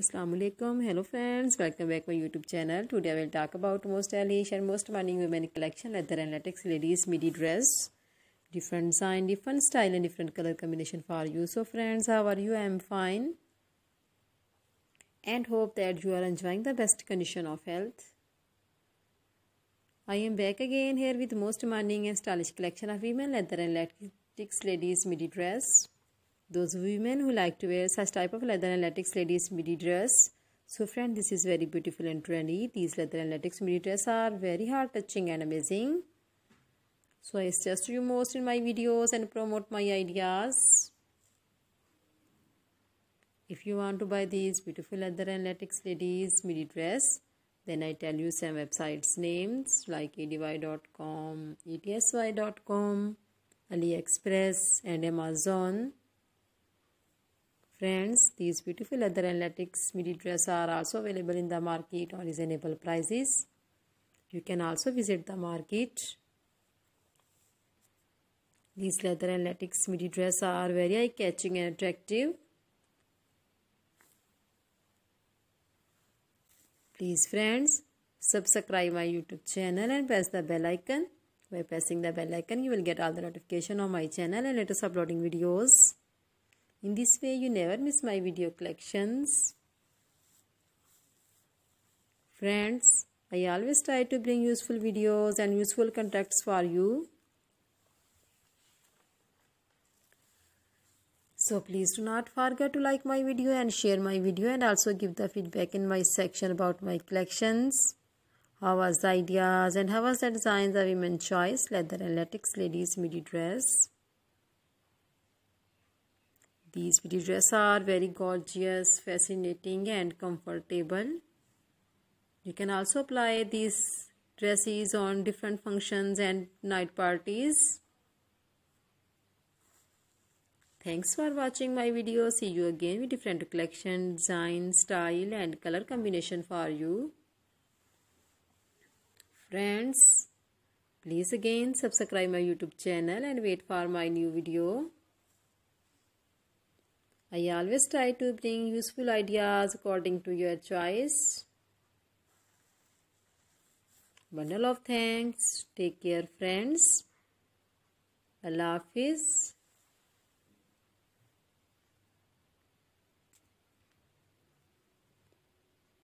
Assalamualaikum. Hello friends. Welcome back my YouTube channel. Today I will talk about most stylish and most demanding women collection leather and latex ladies midi dress. Different design, different style and different color combination for you. So friends, how are you? I am fine. And hope that you are enjoying the best condition of health. I am back again here with most demanding and stylish collection of women leather and latex ladies midi dress those women who like to wear such type of leather and latex ladies midi dress so friend this is very beautiful and trendy these leather and latex midi dress are very heart touching and amazing so I suggest you most in my videos and promote my ideas. If you want to buy these beautiful leather and latex ladies midi dress, then I tell you some websites names like ady.com etsy.com, AliExpress and Amazon. Friends, these beautiful leather and latex midi dress are also available in the market on reasonable prices. You can also visit the market. These leather and latex midi dress are very eye-catching and attractive. Please friends, subscribe my YouTube channel and press the bell icon. By pressing the bell icon, you will get all the notification on my channel and latest uploading videos. In this way you never miss my video collections. Friends, I always try to bring useful videos and useful contacts for you. So please do not forget to like my video and share my video and also give the feedback in my section about my collections. How was the ideas and how was the designs the women's choice leather and latex ladies midi dress. These pretty dresses are very gorgeous, fascinating and comfortable. You can also apply these dresses on different functions and night parties. Thanks for watching my video. See you again with different collection, design, style and color combination for you. Friends, please again subscribe my YouTube channel and wait for my new video. I always try to bring useful ideas according to your choice. Bundle of thanks. Take care friends. Allah Hafiz.